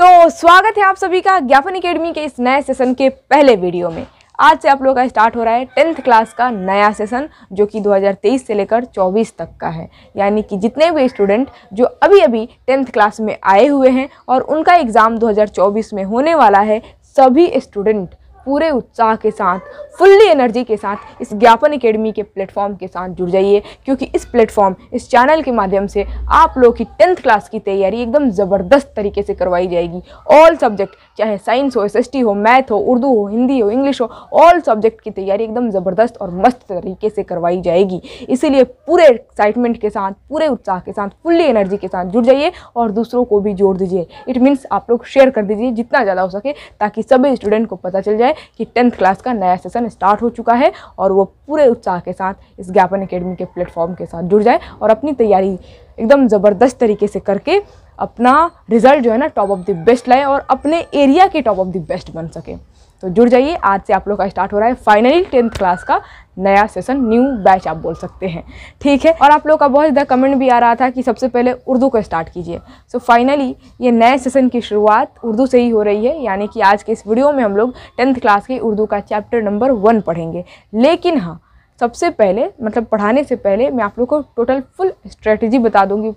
तो स्वागत है आप सभी का ज्ञापन अकेडमी के इस नए सेशन के पहले वीडियो में आज से आप लोगों का स्टार्ट हो रहा है टेंथ क्लास का नया सेशन जो कि 2023 से लेकर 24 तक का है यानी कि जितने भी स्टूडेंट जो अभी अभी टेंथ क्लास में आए हुए हैं और उनका एग्ज़ाम 2024 में होने वाला है सभी स्टूडेंट पूरे उत्साह के साथ फुल्ली एनर्जी के साथ इस ज्ञापन एकेडमी के प्लेटफॉर्म के साथ जुड़ जाइए क्योंकि इस प्लेटफॉर्म इस चैनल के माध्यम से आप लोग की टेंथ क्लास की तैयारी एकदम ज़बरदस्त तरीके से करवाई जाएगी ऑल सब्जेक्ट चाहे साइंस हो एस हो मैथ हो उर्दू हो हिंदी हो इंग्लिश हो ऑल सब्जेक्ट की तैयारी एकदम ज़बरदस्त और मस्त तरीके से करवाई जाएगी इसीलिए पूरे एक्साइटमेंट के साथ पूरे उत्साह के साथ फुल्ली एनर्जी के साथ जुड़ जाइए और दूसरों को भी जोड़ दीजिए इट मीन्स आप लोग शेयर कर दीजिए जितना ज़्यादा हो सके ताकि सभी स्टूडेंट को पता चल जाए कि टेंथ क्लास का नया सेशन स्टार्ट हो चुका है और वो पूरे उत्साह के साथ इस ज्ञापन अकेडमी के प्लेटफॉर्म के साथ जुड़ जाए और अपनी तैयारी एकदम ज़बरदस्त तरीके से करके अपना रिज़ल्ट जो है ना टॉप ऑफ द बेस्ट लाए और अपने एरिया के टॉप ऑफ द बेस्ट बन सके तो जुड़ जाइए आज से आप लोग का स्टार्ट हो रहा है फाइनली टेंथ क्लास का नया सेशन न्यू बैच आप बोल सकते हैं ठीक है और आप लोग का बहुत ज़्यादा कमेंट भी आ रहा था कि सबसे पहले उर्दू का स्टार्ट कीजिए सो so, फाइनली ये नए सेशन की शुरुआत उर्दू से ही हो रही है यानी कि आज के इस वीडियो में हम लोग टेंथ क्लास के उर्दू का चैप्टर नंबर वन पढ़ेंगे लेकिन हाँ सबसे पहले मतलब पढ़ाने से पहले मैं आप लोग को टोटल फुल स्ट्रेटजी बता दूंगी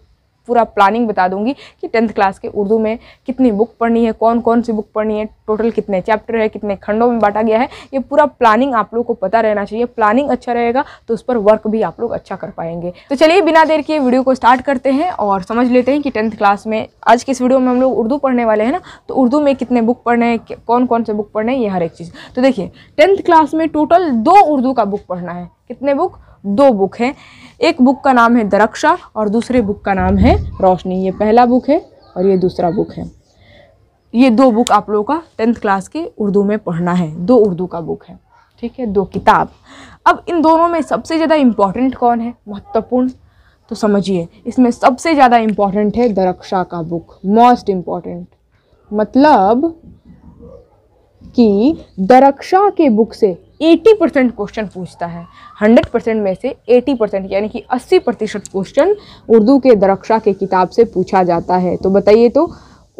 पूरा प्लानिंग बता दूंगी कि टेंथ क्लास के उर्दू में कितनी बुक पढ़नी है कौन कौन सी बुक पढ़नी है टोटल कितने चैप्टर है कितने खंडों में बांटा गया है ये पूरा प्लानिंग आप लोग को पता रहना चाहिए प्लानिंग अच्छा रहेगा तो उस पर वर्क भी आप लोग अच्छा कर पाएंगे तो चलिए बिना देर के वीडियो को स्टार्ट करते हैं और समझ लेते हैं कि टेंथ क्लास में आज किस इस वीडियो में हम लोग उर्दू पढ़ने वाले हैं ना तो उर्दू में कितने बुक पढ़ने हैं कौन कौन से बुक पढ़ने हैं ये हर एक चीज़ तो देखिए टेंथ क्लास में टोटल दो उर्दू का बुक पढ़ना है कितने बुक दो बुक हैं एक बुक का नाम है दरक्षा और दूसरे बुक का नाम है रोशनी ये पहला बुक है और ये दूसरा बुक है ये दो बुक आप लोगों का टेंथ क्लास के उर्दू में पढ़ना है दो उर्दू का बुक है ठीक है दो किताब अब इन दोनों में सबसे ज़्यादा इम्पॉर्टेंट कौन है महत्वपूर्ण तो समझिए इसमें सबसे ज़्यादा इम्पॉर्टेंट है दरक्षा का बुक मोस्ट इम्पॉर्टेंट मतलब कि दरक्षा के बुक से 80 परसेंट क्वेश्चन पूछता है 100 परसेंट में से 80 परसेंट यानी कि 80 प्रतिशत क्वेश्चन उर्दू के दरक्षा के किताब से पूछा जाता है तो बताइए तो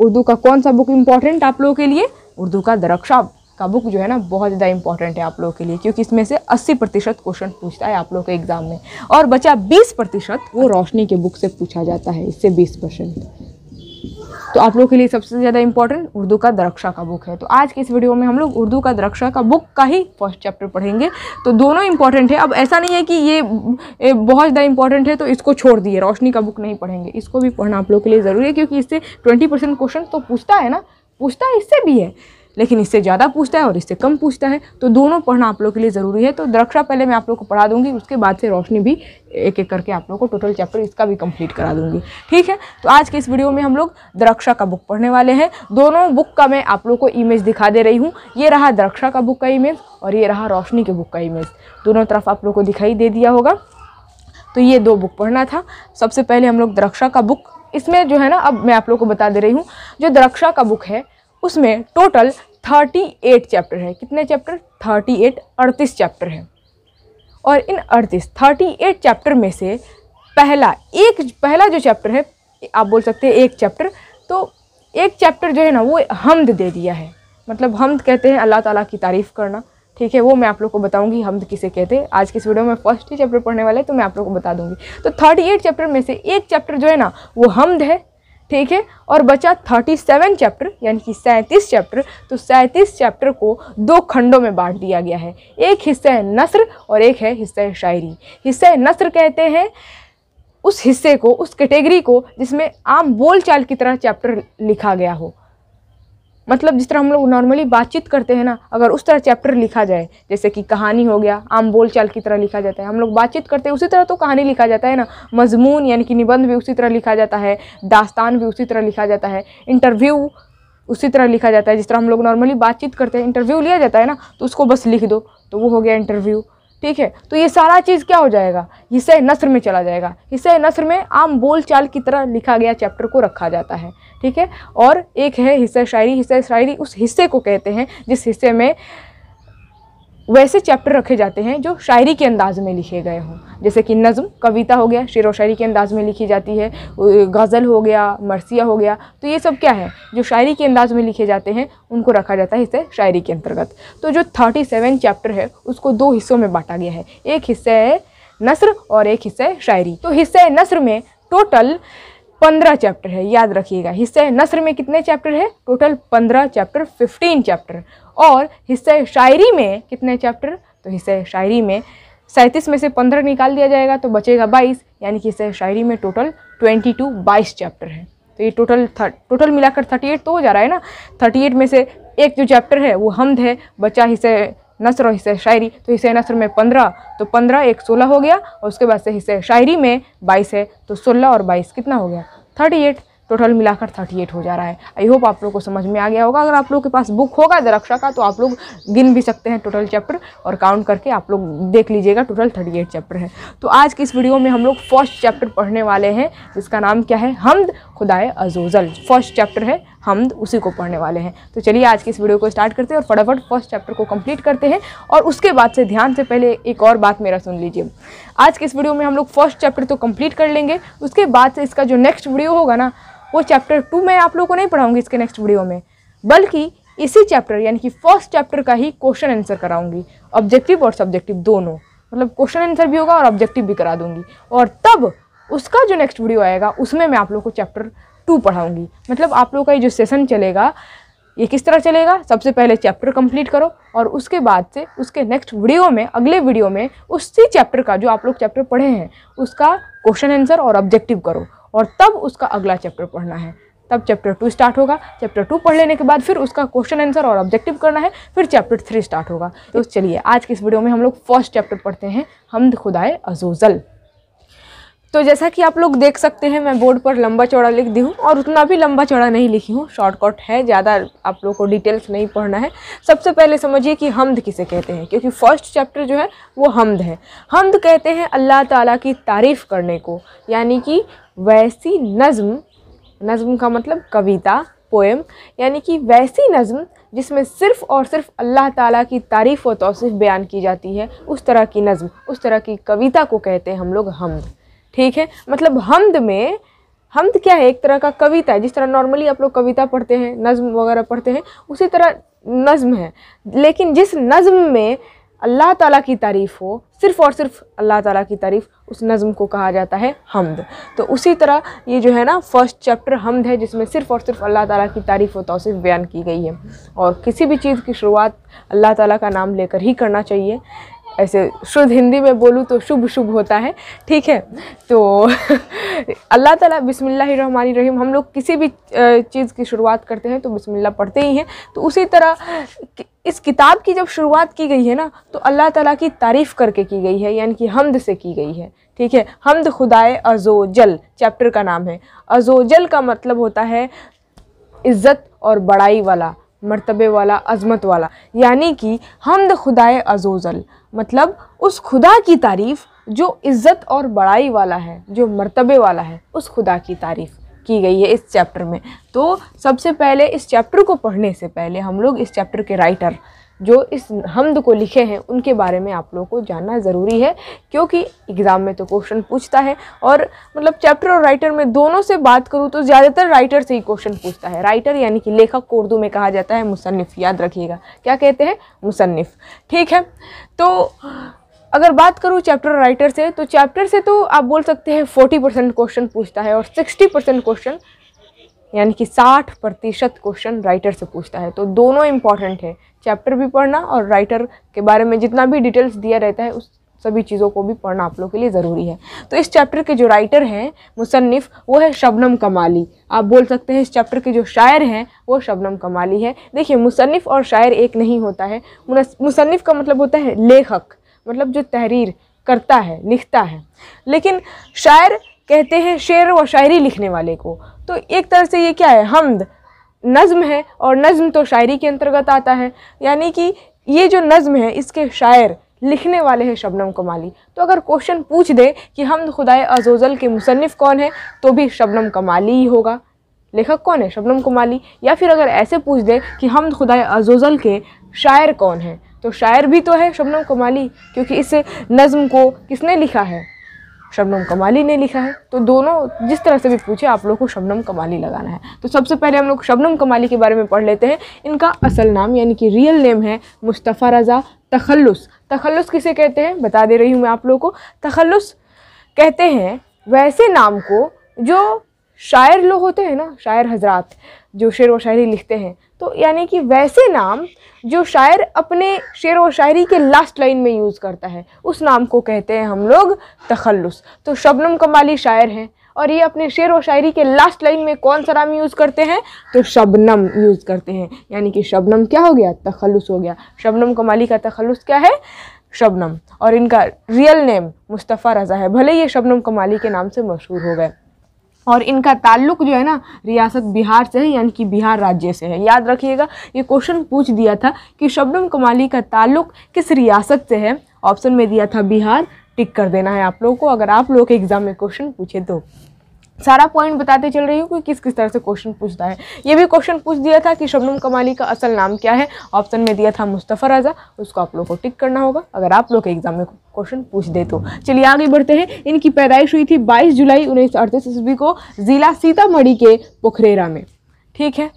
उर्दू का कौन सा बुक इम्पॉर्टेंट आप लोगों के लिए उर्दू का दरक्षा का बुक जो है ना बहुत ज़्यादा इंपॉर्टेंट है आप लोगों के लिए क्योंकि इसमें से 80 प्रतिशत क्वेश्चन पूछता है आप लोगों के एग्ज़ाम में और बचा 20 प्रतिशत वो रोशनी के बुक से पूछा जाता है इससे 20 परसेंट तो आप लोग के लिए सबसे ज़्यादा इंपॉर्टेंट उर्दू का दरक्षा का बुक है तो आज के इस वीडियो में हम लोग उर्दू का दरक्षा का बुक का ही फर्स्ट चैप्टर पढ़ेंगे तो दोनों इंपॉर्टेंट है अब ऐसा नहीं है कि ये बहुत ज़्यादा इंपॉर्टेंट है तो इसको छोड़ दिए रोशनी का बुक नहीं पढ़ेंगे इसको भी पढ़ना आप लोग के लिए ज़रूरी है क्योंकि इससे ट्वेंटी क्वेश्चन तो पूछता है ना पूछता इससे भी है लेकिन इससे ज़्यादा पूछता है और इससे कम पूछता है तो दोनों पढ़ना आप लोग के लिए ज़रूरी है तो द्रक्षा पहले मैं आप लोग को पढ़ा दूंगी उसके बाद से रोशनी भी एक एक करके आप लोग को टोटल चैप्टर इसका भी कंप्लीट करा दूंगी ठीक है तो आज के इस वीडियो में हम लोग द्रक्षा का बुक पढ़ने वाले हैं दोनों बुक का मैं आप लोग को इमेज दिखा दे रही हूँ ये रहा द्रक्षा का बुक का इमेज और ये रहा रोशनी के बुक का इमेज दोनों तरफ आप लोग को दिखाई दे दिया होगा तो ये दो बुक पढ़ना था सबसे पहले हम लोग द्रक्षा का बुक इसमें जो है ना अब मैं आप लोग को बता दे रही हूँ जो द्रक्षा का बुक है उसमें टोटल थर्टी एट चैप्टर है कितने चैप्टर थर्टी एट अड़तीस चैप्टर हैं और इन अड़तीस थर्टी एट चैप्टर में से पहला एक पहला जो चैप्टर है आप बोल सकते हैं एक चैप्टर तो एक चैप्टर जो है ना वो हमद दे दिया है मतलब हमद कहते हैं अल्लाह ताला की तारीफ़ करना ठीक है वो मैं आप लोग को बताऊंगी हमद किसे कहते हैं आज के इस वीडियो में फर्स्ट ही चैप्टर पढ़ने वाले तो मैं आप लोग को बता दूंगी तो थर्टी एट चैप्टर में से एक चैप्टर जो है ना वो हमद है ठीक है और बचा थर्टी सेवन चैप्टर यानी कि सैंतीस चैप्टर तो सैंतीस चैप्टर को दो खंडों में बांट दिया गया है एक हिस्सा है नसर और एक है हिस्सा है शायरी हिस्सा है नसर कहते हैं उस हिस्से को उस कैटेगरी को जिसमें आम बोलचाल की तरह चैप्टर लिखा गया हो मतलब जिस तरह हम लोग नॉर्मली बातचीत करते हैं ना अगर उस तरह चैप्टर लिखा जाए जैसे कि कहानी हो गया आम बोल चाल की तरह लिखा जाता है हम लोग बातचीत करते हैं उसी तरह तो कहानी लिखा जाता है ना मजमून यानी कि निबंध भी उसी तरह लिखा जाता है दास्तान भी उसी तरह लिखा जाता है इंटरव्यू उसी तरह लिखा जाता है जिस तरह हम लोग नॉर्मली बातचीत करते हैं इंटरव्यू लिया जाता है ना तो उसको बस लिख दो तो वो हो गया इंटरव्यू ठीक है तो ये सारा चीज़ क्या हो जाएगा इसे नसर में चला जाएगा इसे नसर में आम बोलचाल की तरह लिखा गया चैप्टर को रखा जाता है ठीक है और एक है हिस्सा शायरी हिस्सा शायरी उस हिस्से को कहते हैं जिस हिस्से में वैसे चैप्टर रखे जाते हैं जो शायरी के अंदाज में लिखे गए हों जैसे कि नज़म कविता हो गया शेर व शायरी के अंदाज में लिखी जाती है गज़ल हो गया मरसिया हो गया तो ये सब क्या है जो शायरी के अंदाज में लिखे जाते हैं उनको रखा जाता है इसे शायरी के अंतर्गत तो जो थर्टी सेवन चैप्टर है उसको दो हिस्सों में बांटा गया है एक हिस्सा है नसर और एक हिस्सा है शायरी तो हिस्सा नसर में टोटल पंद्रह चैप्टर है याद रखिएगा हिस्सा नसर में कितने चैप्टर है टोटल पंद्रह चैप्टर फिफ्टीन चैप्टर और हिस्सा शायरी में कितने चैप्टर तो हिस्सा शायरी में सैंतीस में से पंद्रह निकाल दिया जाएगा तो बचेगा बाईस यानी कि हिस्सा शायरी में टोटल ट्वेंटी टू बाईस चैप्टर है तो ये टोटल टोटल मिलाकर थर्टी एट तो हो जा रहा है ना थर्टी एट में से एक जो चैप्टर है वो हमद है बचा हिस्से नसर और हिस्से शायरी तो हिस्से नसर में पंद्रह तो पंद्रह एक सोलह हो गया और उसके बाद से हिस्से शायरी में बाईस है तो सोलह और बाईस कितना हो गया थर्टी एट टोटल मिलाकर थर्टी एट हो जा रहा है आई होप आप लोग को समझ में आ गया होगा अगर आप लोग के पास बुक होगा दरक्षा का तो आप लोग गिन भी सकते हैं टोटल चैप्टर और काउंट करके आप लोग देख लीजिएगा टोटल थर्टी एट चैप्टर है तो आज की इस वीडियो में हम लोग फर्स्ट चैप्टर पढ़ने वाले हैं जिसका नाम क्या है हमद खुदाए अजोजल फर्स्ट चैप्टर है हम उसी को पढ़ने वाले हैं तो चलिए आज की इस वीडियो को स्टार्ट करते हैं और फटाफट फर्स्ट चैप्टर को कंप्लीट करते हैं और उसके बाद से ध्यान से पहले एक और बात मेरा सुन लीजिए आज के इस वीडियो में हम लोग फर्स्ट चैप्टर तो कम्प्लीट कर लेंगे उसके बाद से इसका जो नेक्स्ट वीडियो होगा ना वो चैप्टर टू मैं आप लोग को नहीं पढ़ाऊँगी इसके नेक्स्ट वीडियो में बल्कि इसी चैप्टर यानी कि फर्स्ट चैप्टर का ही क्वेश्चन आंसर कराऊंगी ऑब्जेक्टिव और सब्जेक्टिव दोनों मतलब क्वेश्चन आंसर भी होगा और ऑब्जेक्टिव भी करा दूंगी और तब उसका जो नेक्स्ट वीडियो आएगा उसमें मैं आप लोग को चैप्टर टू पढ़ाऊँगी मतलब आप लोग का ये जो सेशन चलेगा ये किस तरह चलेगा सबसे पहले चैप्टर कंप्लीट करो और उसके बाद से उसके नेक्स्ट वीडियो में अगले वीडियो में उसी चैप्टर का जो आप लोग चैप्टर पढ़े हैं उसका क्वेश्चन आंसर और ऑब्जेक्टिव करो और तब उसका अगला चैप्टर पढ़ना है तब चैप्टर टू स्टार्ट होगा चैप्टर टू पढ़ लेने के बाद फिर उसका क्वेश्चन आंसर और ऑब्जेक्टिव करना है फिर चैप्टर थ्री स्टार्ट होगा तो चलिए आज के इस वीडियो में हम लोग फर्स्ट चैप्टर पढ़ते हैं हमद खुदाए अजोजल तो जैसा कि आप लोग देख सकते हैं मैं बोर्ड पर लंबा चौड़ा लिख दी हूँ और उतना भी लंबा चौड़ा नहीं लिखी हूँ शॉर्टकट है ज़्यादा आप लोग को डिटेल्स नहीं पढ़ना है सबसे पहले समझिए कि हमद किसे कहते हैं क्योंकि फर्स्ट चैप्टर जो है वो हमद है हमद कहते हैं अल्लाह ताला की तारीफ़ करने को यानी कि वैसी नज़म नज़म का मतलब कविता पोएम यानी कि वैसी नज़म जिसमें सिर्फ़ और सिर्फ अल्लाह ताला की तारीफ़ व तोसीफ़ बयान की जाती है उस तरह की नज़म उस तरह की कविता को कहते हैं हम लोग हमद ठीक है मतलब हमद में हमद क्या है एक तरह का कविता है जिस तरह नॉर्मली आप लोग कविता पढ़ते हैं नज़म वगैरह पढ़ते हैं उसी तरह नज़म है लेकिन जिस नज़म में अल्लाह ताला की तारीफ़ हो सिर्फ़ और सिर्फ अल्लाह ताला की तारीफ़ उस नज़म को कहा जाता है हमद तो उसी तरह ये जो है ना फर्स्ट चैप्टर हमद है जिसमें सिर्फ़ और सिर्फ अल्लाह ताला की तारीफ़ और तोसीफ़ बयान की गई है और किसी भी चीज़ की शुरुआत अल्लाह ताला का नाम लेकर ही करना चाहिए ऐसे शुद्ध हिंदी में बोलूँ तो शुभ शुभ होता है ठीक है तो अल्लाह ताला रहीम हम लोग किसी भी चीज़ की शुरुआत करते हैं तो बिस्मिल्ला पढ़ते ही हैं तो उसी तरह इस किताब की जब शुरुआत की गई है ना तो अल्लाह ताला की तारीफ़ करके की गई है यानी कि हमद से की गई है ठीक है हमद खुदाए अजोजल चैप्टर का नाम है अजोजल का मतलब होता है इज़्ज़त और बड़ाई वाला मरतबे वाला अज़मत वाला यानी कि हमद खुदाए अजोज़ल मतलब उस खुदा की तारीफ़ जो इज़्ज़त और बड़ाई वाला है जो मरतबे वाला है उस खुदा की तारीफ़ की गई है इस चैप्टर में तो सबसे पहले इस चैप्टर को पढ़ने से पहले हम लोग इस चैप्टर के राइटर जो इस हमद को लिखे हैं उनके बारे में आप लोगों को जानना ज़रूरी है क्योंकि एग्ज़ाम में तो क्वेश्चन पूछता है और मतलब चैप्टर और राइटर में दोनों से बात करूँ तो ज़्यादातर राइटर से ही क्वेश्चन पूछता है राइटर यानी कि लेखक को उर्दू में कहा जाता है मुसनफ़ याद रखिएगा क्या कहते हैं मुसनफ़ ठीक है तो अगर बात करूँ चैप्टर राइटर से तो चैप्टर से तो आप बोल सकते हैं फोर्टी परसेंट क्वेश्चन पूछता है और सिक्सटी परसेंट क्वेश्चन यानी कि 60 प्रतिशत क्वेश्चन राइटर से पूछता है तो दोनों इम्पॉर्टेंट है चैप्टर भी पढ़ना और राइटर के बारे में जितना भी डिटेल्स दिया रहता है उस सभी चीज़ों को भी पढ़ना आप लोग के लिए ज़रूरी है तो इस चैप्टर के जो राइटर हैं मुसन्फ़ वो है शबनम कमाली आप बोल सकते हैं इस चैप्टर के जो शायर हैं वो शबनम कमाली है देखिए मुसन्फ़ और शायर एक नहीं होता है मुसन्फ़ का मतलब होता है लेखक मतलब जो तहरीर करता है लिखता है लेकिन शायर कहते हैं शेर व शायरी लिखने वाले को तो एक तरह से ये क्या है हमद नज़म है और नज़म तो शायरी के अंतर्गत आता है यानी कि ये जो नज़म है इसके शायर लिखने वाले हैं शबनम कमाली तो अगर क्वेश्चन पूछ दे कि हम खुदाए अजोज़ल के मुसनफ़ कौन है तो भी शबनम कमाली ही होगा लेखक कौन है शबनम कमाली या फिर अगर ऐसे पूछ दे कि हम खुदाए अजोज़ल के शायर कौन है तो शायर भी तो है शबनम कमाली क्योंकि इस नज़म को किसने लिखा है शबनम कमाली ने लिखा है तो दोनों जिस तरह से भी पूछे आप लोग को शबनम कमाली लगाना है तो सबसे पहले हम लोग शबनम कमाली के बारे में पढ़ लेते हैं इनका असल नाम यानी कि रियल नेम है मुस्तफ़ा रज़ा तखल्लुस तखल्लुस किसे कहते हैं बता दे रही हूँ मैं आप लोगों को तखल्लुस कहते हैं वैसे नाम को जो शायर लोग होते हैं ना शायर हजरात जो शेर व शायरी लिखते हैं तो यानी कि वैसे नाम जो शायर अपने शेर व शायरी के लास्ट लाइन में यूज़ करता है उस नाम को कहते हैं हम लोग तखलस तो शबनम कमाली शायर हैं और ये अपने शेर व शायरी के लास्ट लाइन में कौन सा नाम यूज़ करते हैं तो शबनम यूज़ करते हैं यानी कि शबनम क्या हो गया तखलस हो गया शबनम कमाली का तखलस क्या है शबनम और इनका रियल नेम मुस्तफ़ा रज़ा है भले ये शबनम कमाली के नाम से मशहूर हो गए और इनका ताल्लुक जो है ना रियासत बिहार से है यानी कि बिहार राज्य से है याद रखिएगा ये क्वेश्चन पूछ दिया था कि शबनम कमाली का ताल्लुक किस रियासत से है ऑप्शन में दिया था बिहार टिक कर देना है आप लोगों को अगर आप लोगों के एग्ज़ाम में क्वेश्चन पूछे तो सारा पॉइंट बताते चल रही हूँ कि किस किस तरह से क्वेश्चन पूछता है ये भी क्वेश्चन पूछ दिया था कि शबनम कमाली का असल नाम क्या है ऑप्शन में दिया था मुस्तफ़ा राजा उसको आप लोग को टिक करना होगा अगर आप लोग के एग्जाम में क्वेश्चन पूछ दे तो चलिए आगे बढ़ते हैं इनकी पैदाइश हुई थी बाईस जुलाई उन्नीस सौ ईस्वी को ज़िला सीतामढ़ी के पोखरेरा में ठीक है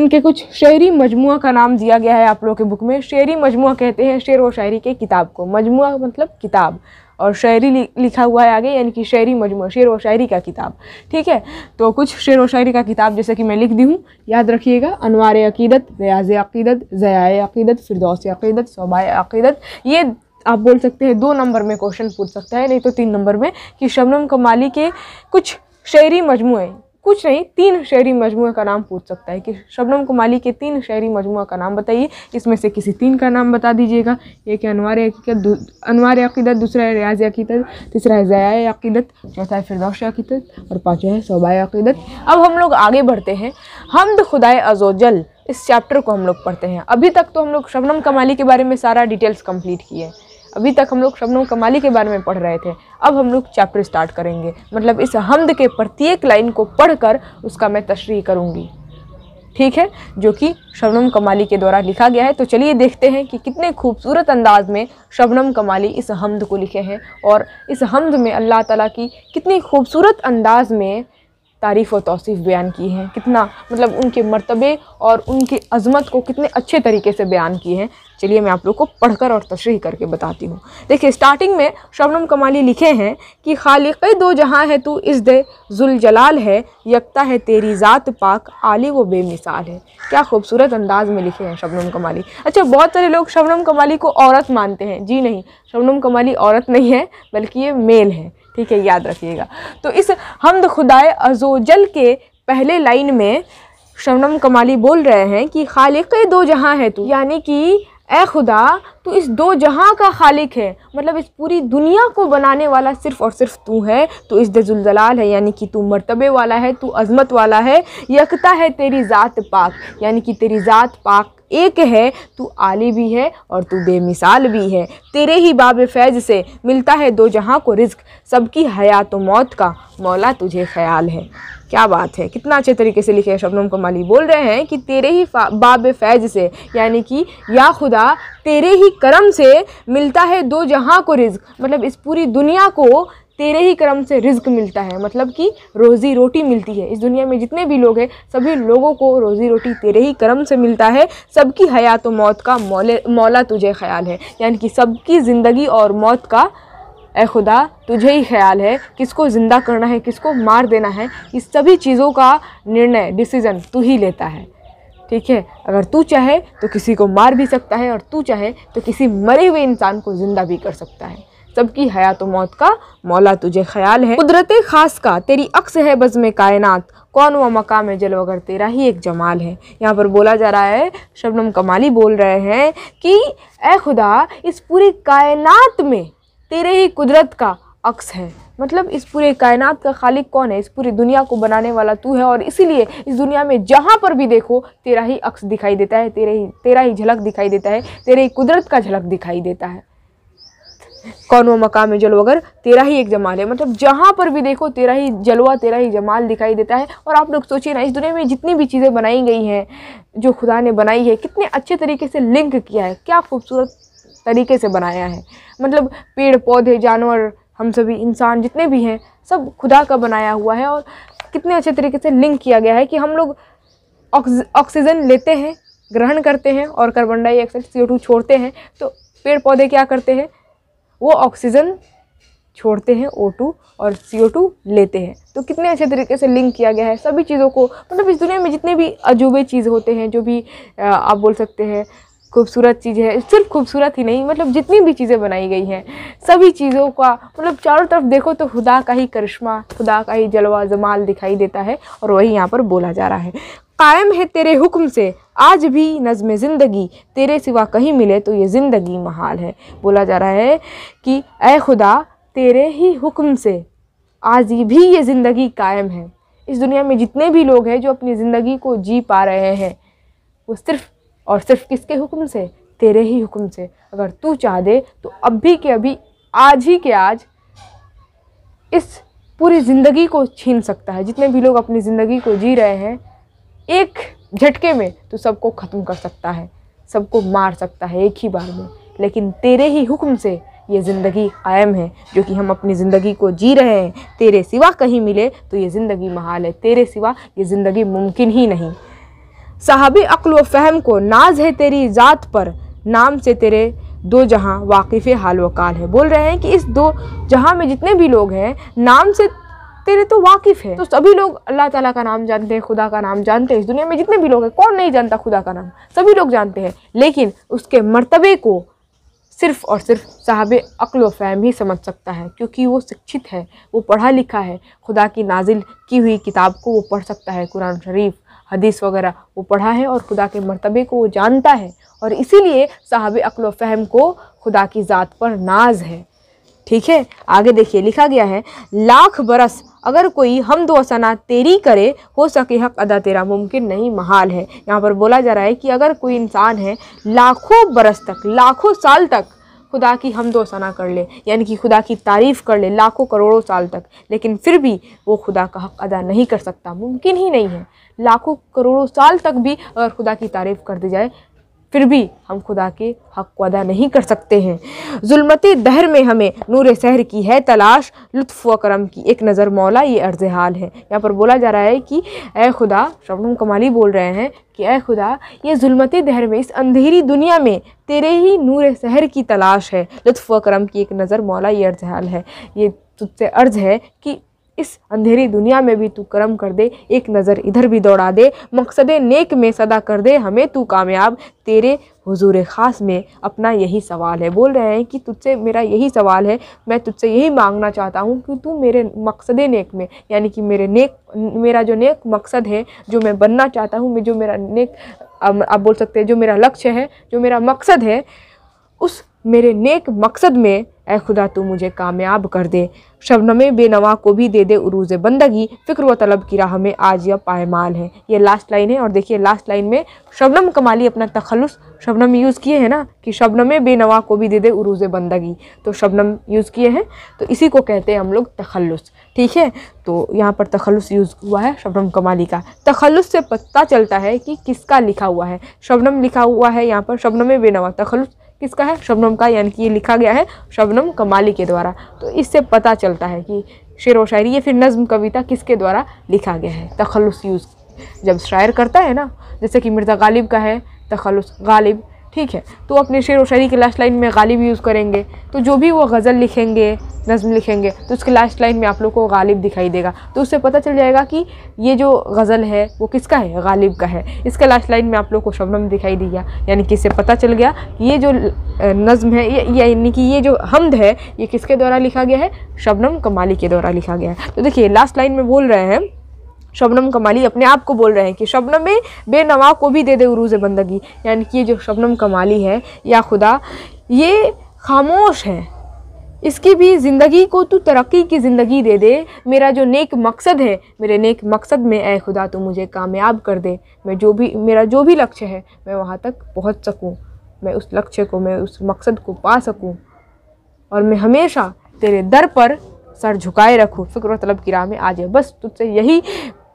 इनके कुछ शहरी मजमु का नाम दिया गया है आप लोगों के बुक में शेरी मजमु कहते हैं शेर व शायरी के किताब को मजमु मतलब किताब और शायरी लिखा हुआ है आगे यानी कि शायरी मजमू शेर व शायरी का किताब ठीक है तो कुछ शेर व शायरी का किताब जैसे कि मैं लिख दी हूँ याद रखिएगा अनवार अकीदत रियाज अकीदत ज़याए अकीदत फिरदौस अकीदत शोबा अकीदत ये आप बोल सकते हैं दो नंबर में क्वेश्चन पूछ सकता है नहीं तो तीन नंबर में कि शबनम कमाली के कुछ शायरी मजमू कुछ नहीं तीन शहरी मजमू का नाम पूछ सकता है कि शबनम कुमाली के तीन शहरी मजमू का नाम बताइए इसमें से किसी तीन का नाम बता दीजिएगा एक है अनवार अकीदत अकीदत दूसरा है रियाज अकीदत तीसरा है ज़या अकीदत चौथा है फिरदौश अकीदत और पाँचवा है शोबा अकीदत अब हम लोग आगे बढ़ते हैं हमद खुदाए अजोजल इस चैप्टर को हम लोग पढ़ते हैं अभी तक तो हम लोग शबनम कमाली के बारे में सारा डिटेल्स कम्प्लीट किए हैं अभी तक हम लोग शबनम कमाली के बारे में पढ़ रहे थे अब हम लोग चैप्टर स्टार्ट करेंगे मतलब इस हमद के प्रत्येक लाइन को पढ़कर उसका मैं तशरी करूँगी ठीक है जो कि शबनम कमाली के द्वारा लिखा गया है तो चलिए देखते हैं कि कितने खूबसूरत अंदाज में शबनम कमाली इस हमद को लिखे हैं और इस हमद में अल्लाह तला की कितनी खूबसूरत अंदाज में तारीफ़ और तोसीफ़ बयान की है कितना मतलब उनके मर्तबे और उनकी अज़मत को कितने अच्छे तरीके से बयान की है चलिए मैं आप लोग को पढ़कर और तशरी करके बताती हूँ देखिए स्टार्टिंग में शबनम कमाली लिखे हैं कि खालिक दो जहाँ है तू इस दे जुलजलाल है यकता है तेरी ज़ात पाक आली वो बेमिसाल है क्या खूबसूरत अंदाज में लिखे हैं शबनम कमाली अच्छा बहुत सारे लोग शबनम कमाली को औरत मानते हैं जी नहीं शबनम कमाली औरत नहीं है बल्कि ये मेल है ठीक है याद रखिएगा तो इस हमद खुदाए अजोजल के पहले लाइन में शबनम कमाली बोल रहे हैं कि खालिक दो जहाँ है तू यानी कि ए खुदा तो इस दो जहाँ का खालिक है मतलब इस पूरी दुनिया को बनाने वाला सिर्फ़ और सिर्फ तू है तो इस दजुलजलाल है यानी कि तू मर्तबे वाला है तू अज़मत वाला है यकता है तेरी ज़ात पाक यानी कि तेरी ज़ात पाक एक है तू आली भी है और तू बेमिसाल भी है तेरे ही बाब फैज से मिलता है दो जहाँ को रिस्क सबकी हयात तो मौत का मौला तुझे ख्याल है क्या बात है कितना अच्छे तरीके से लिखे शबनम कमाली बोल रहे हैं कि तेरे ही बाब फैज से यानी कि या खुदा तेरे ही करम से मिलता है दो जहाँ को रिज्क मतलब इस पूरी दुनिया को तेरे ही क्रम से रिज्क मिलता है मतलब कि रोज़ी रोटी मिलती है इस दुनिया में जितने भी लोग हैं सभी लोगों को रोज़ी रोटी तेरे ही क्रम से मिलता है सबकी हयात मौत का मौले मौला तुझे ख्याल है यानी कि सबकी ज़िंदगी और मौत का ए खुदा तुझे ही ख्याल है किसको ज़िंदा करना है किसको मार देना है इस सभी चीज़ों का निर्णय डिसीज़न तू ही लेता है ठीक है अगर तू चाहे तो किसी को मार भी सकता है और तू चाहे तो किसी मरे हुए इंसान को ज़िंदा भी कर सकता है सबकी हयात मौत का मौला तुझे ख्याल है कुदरत खास का तेरी अक्स है बज़म कायनात कौन व मकाम जल वगर तेरा ही एक जमाल है यहाँ पर बोला जा रहा है शबनम कमाली बोल रहे हैं कि ए खुदा इस पूरी कायनात में तेरे ही कुदरत का अक्स है मतलब इस पूरे कायनात का खालिक कौन है इस पूरी दुनिया को बनाने वाला तू है और इसीलिए इस दुनिया में जहाँ पर भी देखो तेरा ही अक्स दिखाई देता है तेरे ही तेरा ही झलक दिखाई देता है तेरे ही कुदरत का झलक दिखाई देता है कौन व मकाम है जलवागर अगर तेरा ही एक जमाल है मतलब जहाँ पर भी देखो तेरा ही जलवा तेरा ही जमाल दिखाई देता है और आप लोग सोचिए ना इस दुनिया में जितनी भी चीज़ें बनाई गई हैं जो खुदा ने बनाई है कितने अच्छे तरीके से लिंक किया है क्या खूबसूरत तरीके से बनाया है मतलब पेड़ पौधे जानवर हम सभी इंसान जितने भी हैं सब खुदा का बनाया हुआ है और कितने अच्छे तरीके से लिंक किया गया है कि हम लोग ऑक्सीजन लेते हैं ग्रहण करते हैं और कार्बन डाइऑक्साइड सी छोड़ते हैं तो पेड़ पौधे क्या करते हैं वो ऑक्सीजन छोड़ते हैं O2 और CO2 लेते हैं तो कितने अच्छे तरीके से लिंक किया गया है सभी चीज़ों को मतलब इस दुनिया में जितने भी अजूबे चीज़ होते हैं जो भी आप बोल सकते हैं खूबसूरत चीज़ है सिर्फ खूबसूरत ही नहीं मतलब जितनी भी चीज़ें बनाई गई हैं सभी चीज़ों का मतलब चारों तरफ देखो तो खुदा का ही करिश्मा खुदा का ही जलवा जमाल दिखाई देता है और वही यहाँ पर बोला जा रहा है कायम है तेरे हुक्म से आज भी नज़म ज़िंदगी तेरे सिवा कहीं मिले तो ये ज़िंदगी महाल है बोला जा रहा है कि ए खुदा तेरे ही हुक्म से आज भी ये ज़िंदगी कायम है इस दुनिया में जितने भी लोग हैं जो अपनी ज़िंदगी को जी पा रहे हैं वो सिर्फ़ और सिर्फ़ किसके हुक्म से तेरे ही हुक्म से अगर तू चाह दे तो अभी के अभी आज ही के आज इस पूरी ज़िंदगी को छीन सकता है जितने भी लोग अपनी ज़िंदगी को जी रहे हैं एक झटके में तो सबको ख़त्म कर सकता है सबको मार सकता है एक ही बार में लेकिन तेरे ही हुक्म से ये ज़िंदगी कायम है जो कि हम अपनी ज़िंदगी को जी रहे हैं तेरे सिवा कहीं मिले तो ये ज़िंदगी महाल है तेरे सिवा ये ज़िंदगी मुमकिन ही नहीं साहबी अक्ल व फहम को नाज है तेरी ज़ात पर नाम से तेरे दो जहाँ वाकिफ़ हाल वकाल है बोल रहे हैं कि इस दो जहाँ में जितने भी लोग हैं नाम से तेरे तो वाकिफ़ है तो सभी लोग अल्लाह ताला का नाम जानते हैं खुदा का नाम जानते हैं इस दुनिया में जितने भी लोग हैं कौन नहीं जानता खुदा का नाम सभी लोग जानते हैं लेकिन उसके मरतबे को सिर्फ़ और सिर्फ साहब अक्ल फ़ैम ही समझ सकता है क्योंकि वो शिक्षित है वो पढ़ा लिखा है खुदा की नाजिल की हुई किताब को वो पढ़ सकता है कुरान शरीफ हदीस वगैरह वो पढ़ा है और खुदा के मरतबे को वो जानता है और इसीलिए साहब अक्ल फ़हम को खुदा की ज़ात पर नाज है ठीक है आगे देखिए लिखा गया है लाख बरस अगर कोई हम दो तेरी करे हो सके हक अदा तेरा मुमकिन नहीं महाल है यहाँ पर बोला जा रहा है कि अगर कोई इंसान है लाखों बरस तक लाखों साल तक खुदा की हम दो सना कर ले यानी कि खुदा की तारीफ़ कर ले लाखों करोड़ों साल तक लेकिन फिर भी वो खुदा का हक अदा नहीं कर सकता मुमकिन ही नहीं है लाखों करोड़ों साल तक भी अगर खुदा की तारीफ़ कर दी जाए फिर भी हम खुदा के हक को अदा नहीं कर सकते हैं जुलमती दहर में हमें नूर शहर की है तलाश लुत्फ़ व करम की एक नज़र मौला ये अर्ज हाल है यहाँ पर बोला जा रहा है कि ए खुदा शबनम कमाली बोल रहे हैं कि ए खुदा ये जुलमती दहर में इस अंधेरी दुनिया में तेरे ही नूर शहर की तलाश है लुफ्फ करम की एक नज़र मौला ये अर्ज हाल है ये तुझसे अर्ज़ है कि इस अंधेरी दुनिया में भी तू कर्म कर दे एक नज़र इधर भी दौड़ा दे मकसद नेक में सदा कर दे हमें तू कामयाब तेरे हुजूर ख़ास में अपना यही सवाल है बोल रहे हैं कि तुझसे मेरा यही सवाल है मैं तुझसे यही मांगना चाहता हूँ कि तू मेरे मकसद नेक में यानी कि मेरे नेक मेरा जो नेक मकसद है जो मैं बनना चाहता हूँ जो मेरा नेक आप बोल सकते हैं जो मेरा लक्ष्य है जो मेरा मकसद है उस मेरे नेक मकसद में ऐ खुदा तू मुझे कामयाब कर दे शबनम बेनवा को भी दे दे उरूज बंदगी फ़िक्र व तलब की राह में आज यह पायमाल है ये लास्ट लाइन है और देखिए लास्ट लाइन में शबनम कमाली अपना तखलस शबनम यूज़ किए हैं ना कि शबनम बेनवा को भी दे दे उरूज बंदगी तो शबनम यूज़ किए हैं तो इसी को कहते हैं हम लोग तखलुस ठीक है तो यहाँ पर तखलुस यूज़ हुआ है शबनम कमाली का तखलस से पता चलता है कि किसका लिखा हुआ है शबनम लिखा हुआ है यहाँ पर शबनम बेनवा तखलुस किसका है शबनम का यानी कि ये लिखा गया है शबनम कमाली के द्वारा तो इससे पता चलता है कि शेर व शायरी ये फिर नज़म कविता किसके द्वारा लिखा गया है तखलस यूज़ जब शायर करता है ना जैसे कि मिर्ज़ा गालिब का है तखलस गालिब ठीक है तो अपने शेर व शायरी की लास्ट लाइन में गालिब यूज़ करेंगे तो जो भी वो गज़ल लिखेंगे नज़म लिखेंगे तो उसके लास्ट लाइन में आप लोग को गालिब दिखाई देगा तो उससे पता चल जाएगा कि ये जो गज़ल है वो किसका है गालिब का है इसका लास्ट लाइन में आप लोग को शबनम दिखाई दिया यानी कि इससे पता चल गया कि ये जो नज़म है यानी कि ये जो हमद है ये किसके द्वारा लिखा गया है शबनम कमाली के द्वारा लिखा गया है तो देखिए लास्ट लाइन में बोल रहे हैं शबनम कमाली अपने आप को बोल रहे हैं कि शबनम में बेनवा को भी दे दे उरूज बंदगी यानी कि ये जो शबनम कमाली है या खुदा ये खामोश है इसकी भी ज़िंदगी को तू तरक्की की ज़िंदगी दे दे मेरा जो नेक मकसद है मेरे नेक मकसद में ए खुदा तू मुझे कामयाब कर दे मैं जो भी मेरा जो भी लक्ष्य है मैं वहाँ तक पहुँच सकूँ मैं उस लक्ष्य को मैं उस मकसद को पा सकूँ और मैं हमेशा तेरे दर पर सर झुकाए रखूँ फ़िक्र तलब की राह में आ जाए बस तुझसे यही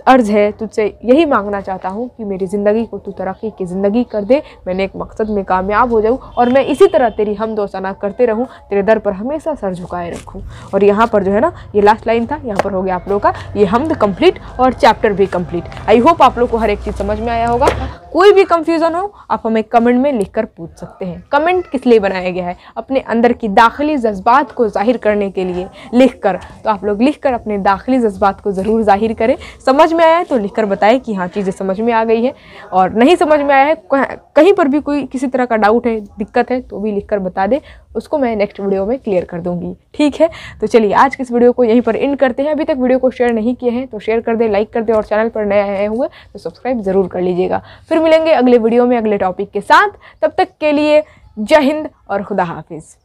अर्ज़ है तुझसे यही मांगना चाहता हूँ कि मेरी ज़िंदगी को तू तरक्की की ज़िंदगी कर दे मैंने एक मकसद में कामयाब हो जाऊँ और मैं इसी तरह तेरी हम दोस्ताना करते रहूँ तेरे दर पर हमेशा सर झुकाए रखूँ और यहाँ पर जो है ना ये लास्ट लाइन था यहाँ पर हो गया आप लोगों का ये हमद कम्प्लीट और चैप्टर भी कम्प्लीट आई होप आप लोग को हर एक चीज़ समझ में आया होगा कोई भी कंफ्यूजन हो आप हमें कमेंट में लिखकर पूछ सकते हैं कमेंट किस लिए बनाया गया है अपने अंदर की दाखिली जज्बात को ज़ाहिर करने के लिए लिख कर तो आप लोग लिख कर अपने दाखिली जज्बात को ज़रूर ज़ाहिर करें समझ में आया तो लिख कर बताएं कि हाँ चीज़ें समझ में आ गई है और नहीं समझ में आया है कहीं पर भी कोई किसी तरह का डाउट है दिक्कत है तो भी लिख कर बता दें उसको मैं नेक्स्ट वीडियो में क्लियर कर दूंगी ठीक है तो चलिए आज के इस वीडियो को यहीं पर इन करते हैं अभी तक वीडियो को शेयर नहीं किए हैं तो शेयर कर दे लाइक कर दे और चैनल पर नए आए हुए तो सब्सक्राइब ज़रूर कर लीजिएगा फिर मिलेंगे अगले वीडियो में अगले टॉपिक के साथ तब तक के लिए जय हिंद और खुदा हाफिज़